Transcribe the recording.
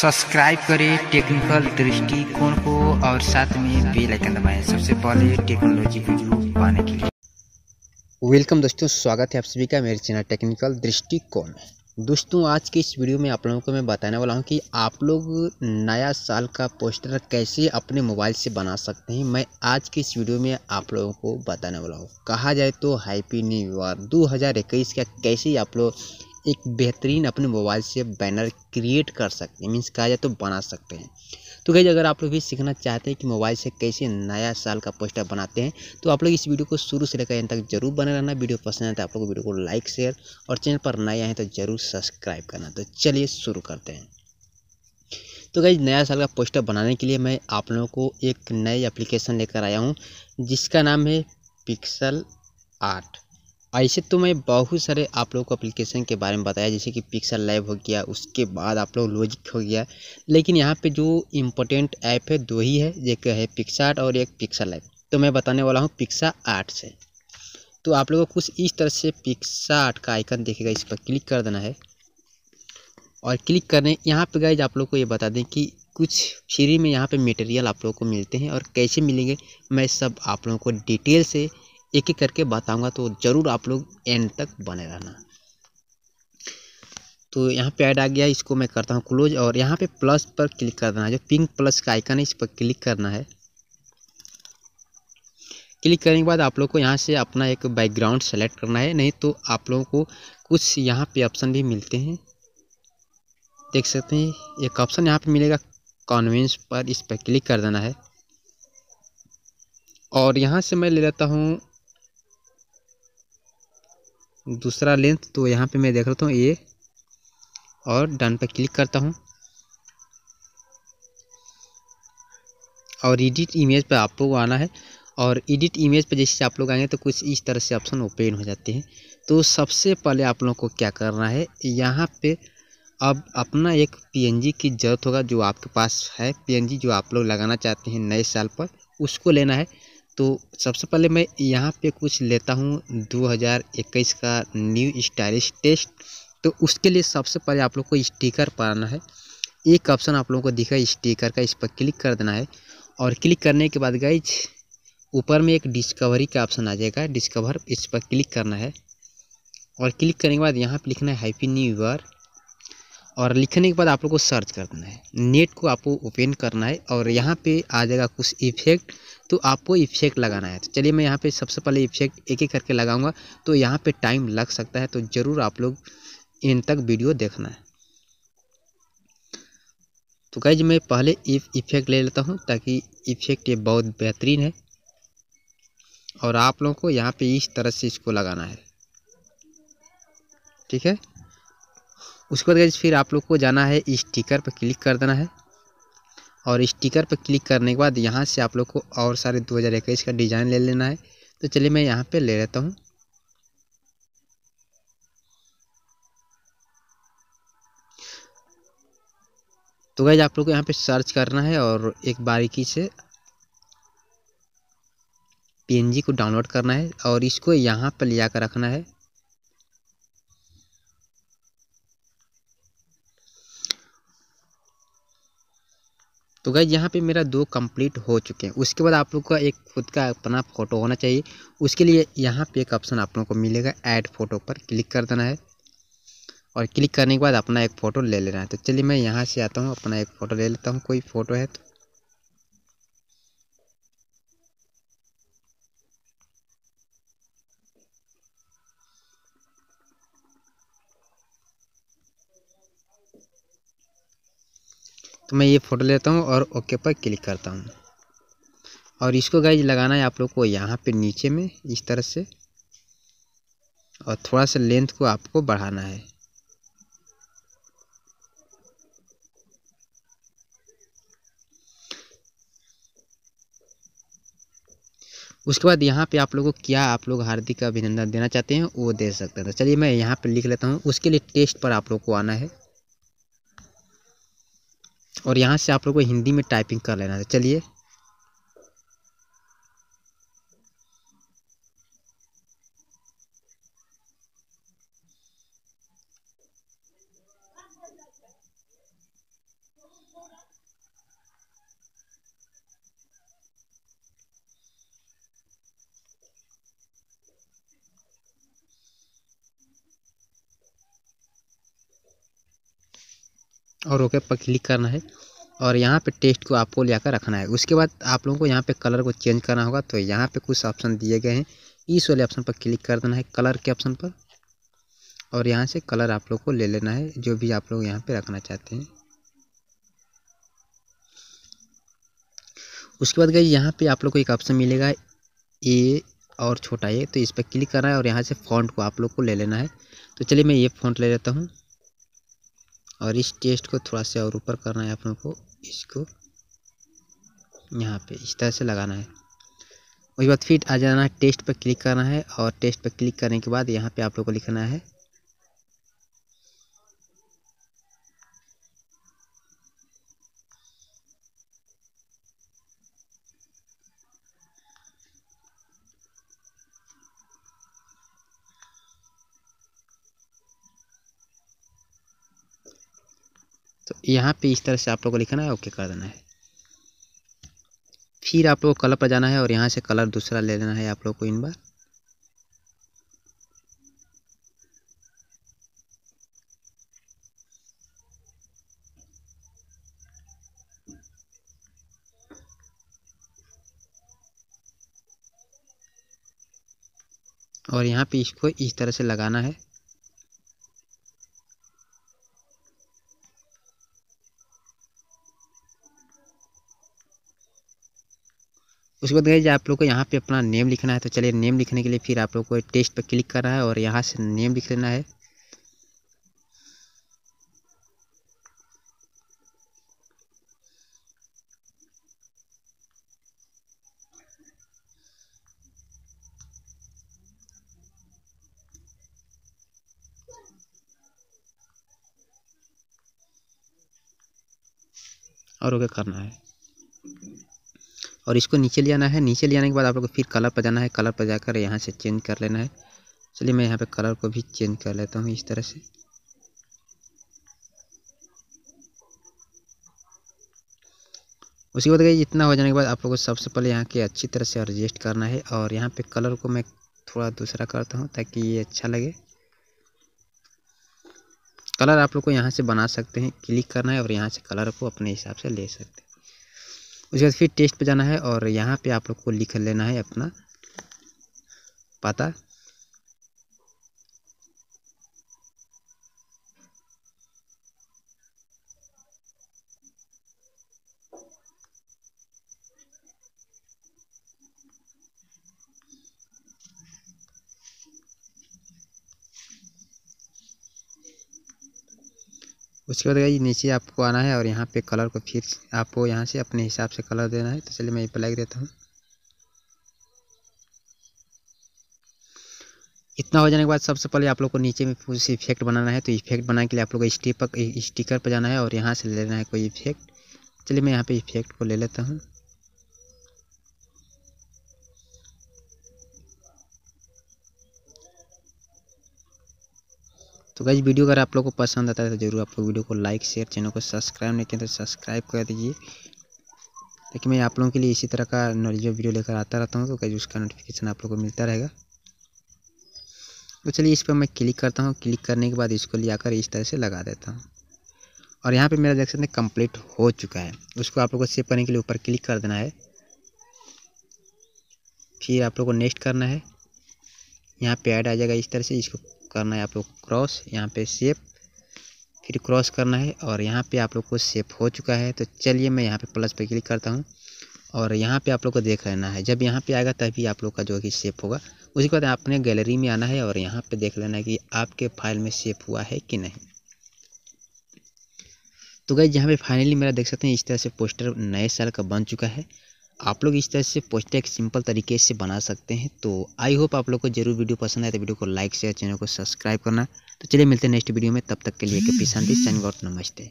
Subscribe करें technical दृष्टिकोण को और साथ में बेल आइकन दबाएं सबसे पहले टेक्नोलॉजी वीडियो पाने के लिए वेलकम दोस्तों स्वागत है आप सभी का मेरे चैनल टेक्निकल दृष्टिकोण में दोस्तों आज के इस वीडियो में आप लोगों को मैं बताने वाला हूं कि आप लोग नया साल का पोस्टर कैसे अपने मोबाइल से बना सकते हैं मैं आज के इस वीडियो में आप लोगों को बताने वाला हूं कहा जाए तो हैप्पी न्यू ईयर 2021 का कैसे आप लोग एक बेहतरीन अपने मोबाइल से बैनर क्रिएट कर सकते हैं मीन्स कहा जाए तो बना सकते हैं तो गई अगर आप लोग भी सीखना चाहते हैं कि मोबाइल से कैसे नया साल का पोस्टर बनाते हैं तो आप लोग इस वीडियो को शुरू से लेकर यहाँ तक जरूर बने रहना वीडियो पसंद आए तो आप लोग वीडियो को लाइक शेयर और चैनल पर नए आए तो जरूर सब्सक्राइब करना तो चलिए शुरू करते हैं तो गई नया साल का पोस्टर बनाने के लिए मैं आप लोगों को एक नई एप्लीकेशन लेकर आया हूँ जिसका नाम है पिक्सल आर्ट ऐसे तो मैं बहुत सारे आप लोग को एप्लीकेशन के बारे में बताया जैसे कि पिक्सल लाइव हो गया उसके बाद आप लोग लॉजिक हो गया लेकिन यहाँ पे जो इम्पोर्टेंट ऐप है दो ही है एक है पिक्सा आर्ट और एक पिक्सल लाइव तो मैं बताने वाला हूँ पिक्सा आर्ट से तो आप लोगों को कुछ इस तरह से पिक्सा आर्ट का आइकन देखेगा इस पर क्लिक कर देना है और क्लिक करने यहाँ पर गाइज आप लोग को ये बता दें कि कुछ फ्री में यहाँ पर मटेरियल आप लोगों को मिलते हैं और कैसे मिलेंगे मैं सब आप लोगों को डिटेल से एक एक करके बताऊंगा तो ज़रूर आप लोग एंड तक बने रहना तो यहाँ पे ऐड आ गया इसको मैं करता हूँ क्लोज और यहाँ पे प्लस पर क्लिक कर देना है जो पिंक प्लस का आइकन है इस पर क्लिक करना है क्लिक करने के बाद आप लोग को यहाँ से अपना एक बैकग्राउंड सेलेक्ट करना है नहीं तो आप लोगों को कुछ यहाँ पे ऑप्शन भी मिलते हैं देख सकते हैं एक ऑप्शन यहाँ पे मिलेगा कॉन्वेंस पर इस पर क्लिक कर देना है और यहाँ से मैं ले लेता हूँ दूसरा लेंथ तो यहाँ पे मैं देख लेता हूँ ये और डन पर क्लिक करता हूँ और एडिट इमेज पर आप लोग आना है और एडिट इमेज पर जैसे आप लोग आएंगे तो कुछ इस तरह से ऑप्शन ओपन हो जाते हैं तो सबसे पहले आप लोगों को क्या करना है यहाँ पे अब अपना एक पीएनजी की ज़रूरत होगा जो आपके पास है पीएनजी जो आप लोग लगाना चाहते हैं नए साल पर उसको लेना है तो सबसे पहले मैं यहाँ पे कुछ लेता हूँ 2021 का न्यू स्टाइलिश टेस्ट तो उसके लिए सबसे पहले आप लोग को स्टिकर पाना है एक ऑप्शन आप लोगों को दिखा स्टिकर का इस पर क्लिक कर देना है और क्लिक करने के बाद गाइज ऊपर में एक डिस्कवरी का ऑप्शन आ जाएगा डिस्कवर इस पर क्लिक करना है और क्लिक करने के बाद यहाँ पर लिखना है हैप्पी न्यू ईयर और लिखने के बाद आप लोग को सर्च करना है नेट को आपको ओपन करना है और यहाँ पे आ जाएगा कुछ इफेक्ट तो आपको इफेक्ट लगाना है तो चलिए मैं यहाँ पे सबसे पहले इफेक्ट एक एक करके लगाऊंगा तो यहाँ पे टाइम लग सकता है तो ज़रूर आप लोग इन तक वीडियो देखना है तो गाइज मैं पहले इफ इफेक्ट ले लेता हूँ ताकि इफेक्ट ये बहुत बेहतरीन है और आप लोगों को यहाँ पर इस तरह से इसको लगाना है ठीक है उसके बाद फिर आप लोग को जाना है स्टिकर पर क्लिक कर देना है और स्टिकर पर क्लिक करने के बाद यहाँ से आप लोग को और सारे दो का डिज़ाइन ले लेना है तो चलिए मैं यहाँ पर ले लेता हूँ तो गैज आप लोग को यहाँ पे सर्च करना है और एक बारीकी से पी को डाउनलोड करना है और इसको यहाँ पर ले कर रखना है तो गई यहाँ पे मेरा दो कंप्लीट हो चुके हैं उसके बाद आप लोग का एक खुद का अपना फ़ोटो होना चाहिए उसके लिए यहाँ पे एक ऑप्शन आप लोग को मिलेगा ऐड फ़ोटो पर क्लिक कर देना है और क्लिक करने के बाद अपना एक फ़ोटो ले लेना है तो चलिए मैं यहाँ से आता हूँ अपना एक फ़ोटो ले लेता हूँ कोई फ़ोटो है तो तो मैं ये फ़ोटो लेता हूँ और ओके पर क्लिक करता हूँ और इसको गाइज लगाना है आप लोग को यहाँ पे नीचे में इस तरह से और थोड़ा सा लेंथ को आपको बढ़ाना है उसके बाद यहाँ पे आप लोगों को क्या आप लोग हार्दिक अभिनंदन देना चाहते हैं वो दे सकते हैं तो चलिए मैं यहाँ पे लिख लेता हूँ उसके लिए टेस्ट पर आप लोग को आना है और यहाँ से आप लोग को हिंदी में टाइपिंग कर लेना है चलिए और ओके पर क्लिक करना है और यहाँ पे टेस्ट को आपको ले आकर रखना है उसके बाद आप लोगों को यहाँ पे कलर को चेंज करना होगा तो यहाँ पे कुछ ऑप्शन दिए गए हैं इस वाले ऑप्शन पर क्लिक कर देना है कलर के ऑप्शन पर और यहाँ से कलर आप लोग को ले लेना है जो भी आप लोग यहाँ पे रखना चाहते हैं उसके बाद गई यहाँ पर आप लोग को एक ऑप्शन मिलेगा ए और छोटा ए तो इस पर क्लिक करना है और यहाँ से फॉन्ट को आप लोग को ले लेना है तो चलिए मैं ये फॉन्ट ले लेता हूँ और इस टेस्ट को थोड़ा सा और ऊपर करना है आप लोगों को इसको यहाँ पे इस तरह से लगाना है उसके बाद फिर आ जाना है टेस्ट पर क्लिक करना है और टेस्ट पर क्लिक करने के बाद यहाँ पे आप लोगों को लिखना है तो यहाँ पे इस तरह से आप लोग को लिखना है ओके कर देना है फिर आप लोग को कलर पर जाना है और यहाँ से कलर दूसरा ले लेना है आप लोग को इन बार और यहाँ पे इसको इस तरह से लगाना है उसके बाद गाइज आप लोग को यहाँ पे अपना नेम लिखना है तो चलिए नेम लिखने के लिए फिर आप लोग को टेस्ट पर क्लिक करना है और यहाँ से नेम लिख लेना है और ओके करना है और इसको नीचे ले आना है नीचे ले आने के बाद आप लोग को फिर कलर पर जाना है कलर पर जाकर यहाँ से चेंज कर लेना है चलिए मैं यहाँ पे कलर को भी चेंज कर लेता हूँ इस तरह से उसके बाद गई इतना हो जाने के बाद आप लोगों को सबसे पहले यहाँ के अच्छी तरह से एडजस्ट करना है और यहाँ पे कलर को मैं थोड़ा दूसरा करता हूँ ताकि ये अच्छा लगे कलर आप लोग को यहाँ से बना सकते हैं क्लिक करना है और यहाँ से कलर को अपने हिसाब से ले सकते हैं उसके बाद फिर टेस्ट पे जाना है और यहाँ पे आप लोग को लिख लेना है अपना पता उसके बाद गई नीचे आपको आना है और यहाँ पे कलर को फिर आपको यहाँ से अपने हिसाब से कलर देना है तो चलिए मैं ब्लैक देता हूँ इतना हो जाने के बाद सबसे पहले आप लोग को नीचे में कुछ इफेक्ट बनाना है तो इफेक्ट बनाने के लिए आप लोग स्टीपर स्टिकर पर जाना है और यहाँ से लेना है कोई इफेक्ट चलिए मैं यहाँ पे इफेक्ट को ले लेता हूँ तो गाइज वीडियो अगर आप लोग को पसंद आता है तो जरूर आप लोग वीडियो को लाइक शेयर चैनल को सब्सक्राइब नहीं किया तो सब्सक्राइब कर दीजिए ताकि मैं आप लोगों के लिए इसी तरह का नॉलेज वीडियो लेकर आता रहता हूँ तो गाइज उसका नोटिफिकेशन आप लोग को मिलता रहेगा तो चलिए इस पर मैं क्लिक करता हूँ क्लिक करने के बाद इसको ले आकर इस तरह से लगा देता हूँ और यहाँ पे मेरा देख सकते हैं कम्प्लीट हो चुका है उसको आप लोग को सेव करने के लिए ऊपर क्लिक कर देना है फिर आप लोग को नेक्स्ट करना है यहाँ पे ऐड आ जाएगा इस तरह से इसको करना है आप लोग क्रॉस यहाँ पे सेप फिर क्रॉस करना है और यहाँ पे आप लोग को सेप हो चुका है तो चलिए मैं यहाँ पे प्लस पे क्लिक करता हूँ और यहाँ पे आप लोग को देख लेना है जब यहाँ पे आएगा तभी आप लोग का जो कि सेप होगा उसके बाद आपने गैलरी में आना है और यहाँ पर देख लेना है कि आपके फाइल में सेव हुआ है कि नहीं तो गई जहाँ पे फाइनली मेरा देख सकते हैं इस तरह से पोस्टर नए साल का बन चुका है आप लोग इस तरह से पोस्टर एक सिंपल तरीके से बना सकते हैं तो आई होप आप लोग को जरूर वीडियो पसंद आए तो वीडियो को लाइक शेयर चैनल को सब्सक्राइब करना तो चलिए मिलते हैं नेक्स्ट वीडियो में तब तक के लिए के शांति mm-hmm. सैन नमस्ते